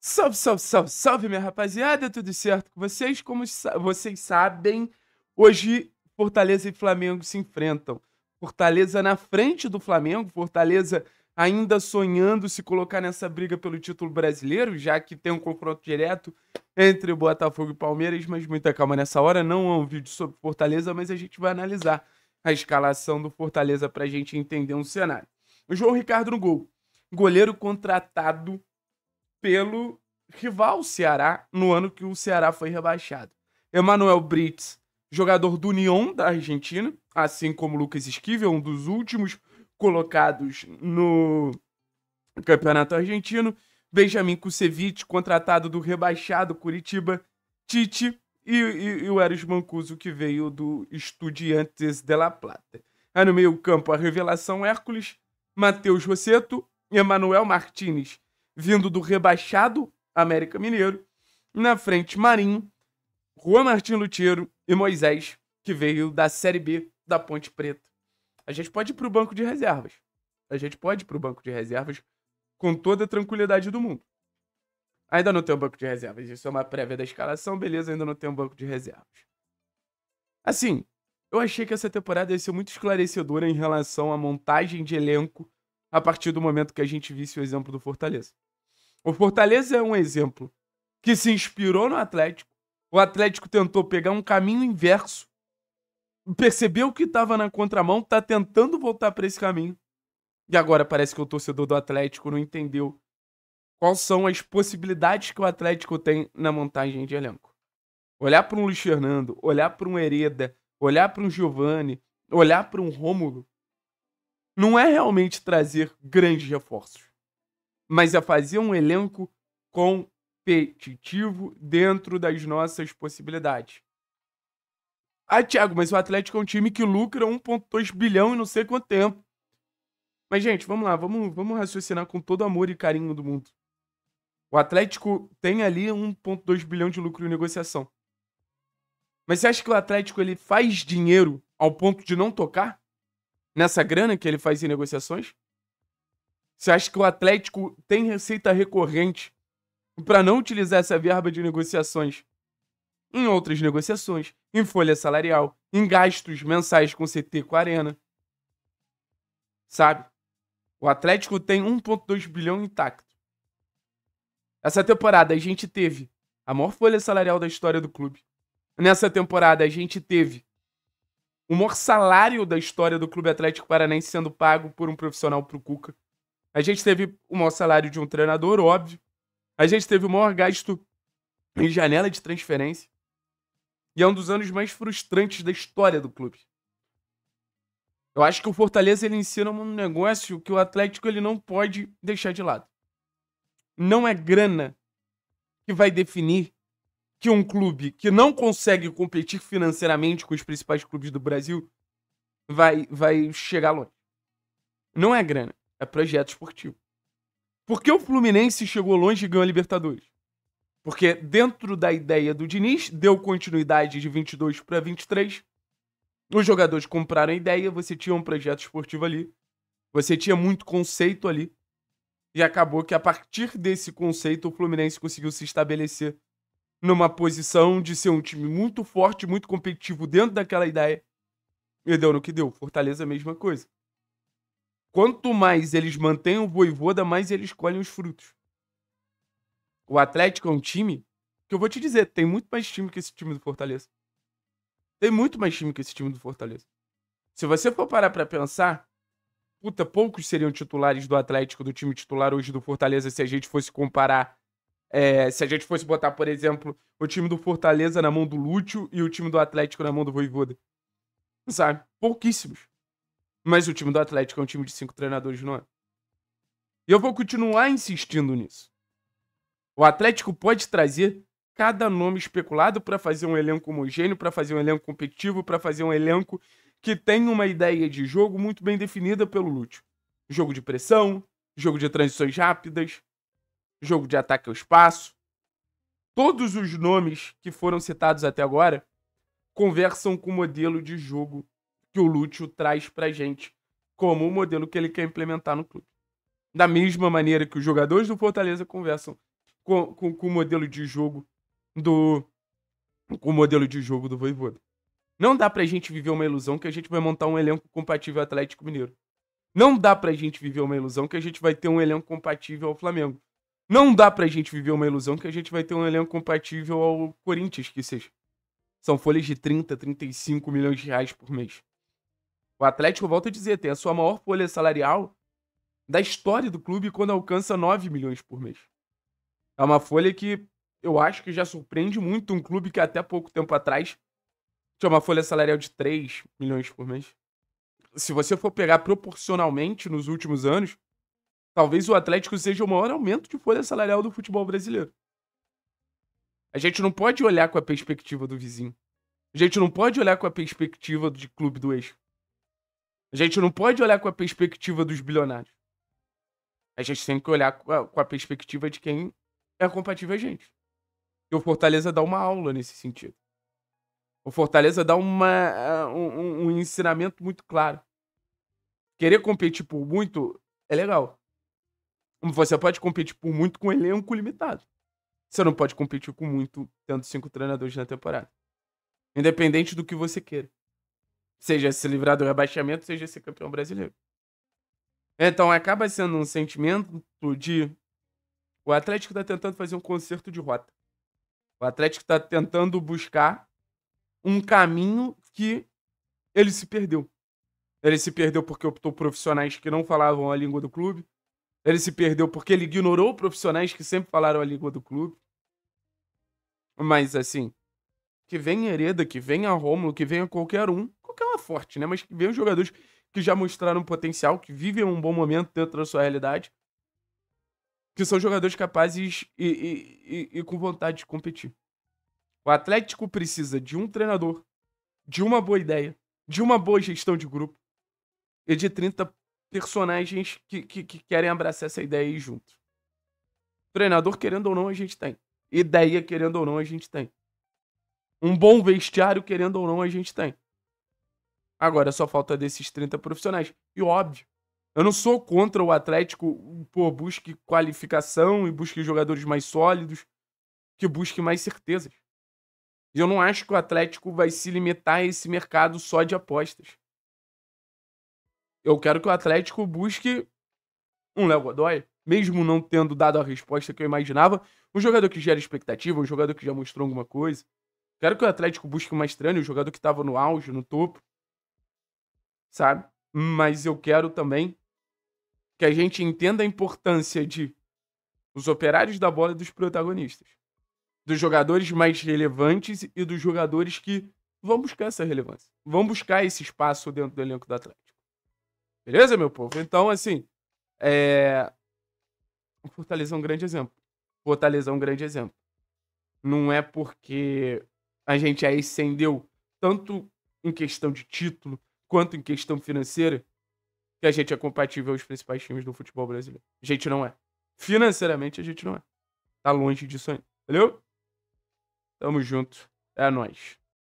Salve, salve, salve, salve, minha rapaziada, tudo certo com vocês? Como vocês sabem, hoje Fortaleza e Flamengo se enfrentam. Fortaleza na frente do Flamengo, Fortaleza ainda sonhando se colocar nessa briga pelo título brasileiro, já que tem um confronto direto entre o Botafogo e Palmeiras, mas muita calma nessa hora, não é um vídeo sobre Fortaleza, mas a gente vai analisar a escalação do Fortaleza para a gente entender um cenário. O João Ricardo no gol, goleiro contratado pelo rival Ceará no ano que o Ceará foi rebaixado. Emanuel Brits, jogador do União da Argentina, assim como Lucas Esquivel, um dos últimos colocados no Campeonato Argentino. Benjamin Kusevich, contratado do rebaixado Curitiba. Tite e, e, e o Eros Mancuso, que veio do Estudiantes de La Plata. Aí no meio-campo, a revelação Hércules, Matheus Rosseto, Emanuel Martinez vindo do rebaixado América Mineiro. Na frente, Marinho, Juan Martin Lutero e Moisés, que veio da Série B da Ponte Preta. A gente pode ir para o banco de reservas. A gente pode ir para o banco de reservas com toda a tranquilidade do mundo. Ainda não tem um banco de reservas. Isso é uma prévia da escalação, beleza, ainda não tem um banco de reservas. Assim, eu achei que essa temporada ia ser muito esclarecedora em relação à montagem de elenco a partir do momento que a gente visse o exemplo do Fortaleza. O Fortaleza é um exemplo que se inspirou no Atlético. O Atlético tentou pegar um caminho inverso, percebeu que estava na contramão, está tentando voltar para esse caminho. E agora parece que o torcedor do Atlético não entendeu quais são as possibilidades que o Atlético tem na montagem de elenco. Olhar para um Luiz Fernando, olhar para um Hereda, olhar para um Giovani, olhar para um Rômulo, não é realmente trazer grandes reforços mas a é fazer um elenco competitivo dentro das nossas possibilidades. Ah, Thiago, mas o Atlético é um time que lucra 1,2 bilhão em não sei quanto tempo. Mas, gente, vamos lá, vamos, vamos raciocinar com todo amor e carinho do mundo. O Atlético tem ali 1,2 bilhão de lucro em negociação. Mas você acha que o Atlético ele faz dinheiro ao ponto de não tocar nessa grana que ele faz em negociações? Você acha que o Atlético tem receita recorrente para não utilizar essa verba de negociações em outras negociações, em folha salarial, em gastos mensais com CT com a Arena? Sabe? O Atlético tem 1,2 bilhão intacto. Essa temporada a gente teve a maior folha salarial da história do clube. Nessa temporada a gente teve o maior salário da história do Clube Atlético Paranaense sendo pago por um profissional pro Cuca. A gente teve o maior salário de um treinador, óbvio. A gente teve o maior gasto em janela de transferência. E é um dos anos mais frustrantes da história do clube. Eu acho que o Fortaleza ele ensina um negócio que o Atlético ele não pode deixar de lado. Não é grana que vai definir que um clube que não consegue competir financeiramente com os principais clubes do Brasil vai, vai chegar longe. Não é grana. É projeto esportivo. Por que o Fluminense chegou longe e ganhou a Libertadores? Porque dentro da ideia do Diniz, deu continuidade de 22 para 23. Os jogadores compraram a ideia, você tinha um projeto esportivo ali. Você tinha muito conceito ali. E acabou que a partir desse conceito o Fluminense conseguiu se estabelecer numa posição de ser um time muito forte, muito competitivo dentro daquela ideia. E deu no que deu. Fortaleza, a mesma coisa. Quanto mais eles mantêm o Voivoda, mais eles colhem os frutos. O Atlético é um time que eu vou te dizer, tem muito mais time que esse time do Fortaleza. Tem muito mais time que esse time do Fortaleza. Se você for parar pra pensar, puta, poucos seriam titulares do Atlético, do time titular hoje do Fortaleza, se a gente fosse comparar. É, se a gente fosse botar, por exemplo, o time do Fortaleza na mão do Lúcio e o time do Atlético na mão do Voivoda. Sabe? Pouquíssimos. Mas o time do Atlético é um time de cinco treinadores, não é? E eu vou continuar insistindo nisso. O Atlético pode trazer cada nome especulado para fazer um elenco homogêneo, para fazer um elenco competitivo, para fazer um elenco que tem uma ideia de jogo muito bem definida pelo Lúcio. Jogo de pressão, jogo de transições rápidas, jogo de ataque ao espaço. Todos os nomes que foram citados até agora conversam com o modelo de jogo que o Lúcio traz pra gente como o modelo que ele quer implementar no clube. Da mesma maneira que os jogadores do Fortaleza conversam com, com, com o modelo de jogo do. com o modelo de jogo do Voivoda. Não dá pra gente viver uma ilusão que a gente vai montar um elenco compatível ao Atlético Mineiro. Não dá pra gente viver uma ilusão que a gente vai ter um elenco compatível ao Flamengo. Não dá pra gente viver uma ilusão que a gente vai ter um elenco compatível ao Corinthians, que seja. São folhas de 30, 35 milhões de reais por mês. O Atlético, volta a dizer, tem a sua maior folha salarial da história do clube quando alcança 9 milhões por mês. É uma folha que eu acho que já surpreende muito um clube que até pouco tempo atrás tinha uma folha salarial de 3 milhões por mês. Se você for pegar proporcionalmente nos últimos anos, talvez o Atlético seja o maior aumento de folha salarial do futebol brasileiro. A gente não pode olhar com a perspectiva do vizinho. A gente não pode olhar com a perspectiva de clube do eixo. A gente não pode olhar com a perspectiva dos bilionários. A gente tem que olhar com a, com a perspectiva de quem é compatível a gente. E o Fortaleza dá uma aula nesse sentido. O Fortaleza dá uma, um, um ensinamento muito claro. Querer competir por muito é legal. Você pode competir por muito com elenco limitado. Você não pode competir com muito tendo cinco treinadores na temporada. Independente do que você queira. Seja se livrar do rebaixamento, seja ser campeão brasileiro. Então acaba sendo um sentimento de. O Atlético está tentando fazer um conserto de rota. O Atlético está tentando buscar um caminho que ele se perdeu. Ele se perdeu porque optou profissionais que não falavam a língua do clube. Ele se perdeu porque ele ignorou profissionais que sempre falaram a língua do clube. Mas assim, que venha Hereda, que venha Rômulo, que venha qualquer um, que é uma forte, né? Mas que vem os jogadores que já mostraram potencial, que vivem um bom momento dentro da sua realidade, que são jogadores capazes e, e, e, e com vontade de competir. O Atlético precisa de um treinador, de uma boa ideia, de uma boa gestão de grupo e de 30 personagens que, que, que querem abraçar essa ideia aí juntos. Treinador, querendo ou não, a gente tem. Ideia, querendo ou não, a gente tem. Um bom vestiário, querendo ou não, a gente tem. Agora só falta desses 30 profissionais. E óbvio, eu não sou contra o Atlético, pô, busque qualificação e busque jogadores mais sólidos, que busque mais certezas. E eu não acho que o Atlético vai se limitar a esse mercado só de apostas. Eu quero que o Atlético busque um Léo Godoy, mesmo não tendo dado a resposta que eu imaginava, um jogador que gera expectativa, um jogador que já mostrou alguma coisa. Quero que o Atlético busque um estranho, um jogador que estava no auge, no topo sabe? Mas eu quero também que a gente entenda a importância de os operários da bola e dos protagonistas, dos jogadores mais relevantes e dos jogadores que vão buscar essa relevância, vão buscar esse espaço dentro do elenco do Atlético. Beleza, meu povo? Então, assim, é... Fortaleza é um grande exemplo. Fortaleza é um grande exemplo. Não é porque a gente aí ascendeu tanto em questão de título, quanto em questão financeira, que a gente é compatível aos principais times do futebol brasileiro. A gente não é. Financeiramente, a gente não é. Tá longe disso ainda. Valeu? Tamo junto. É nóis.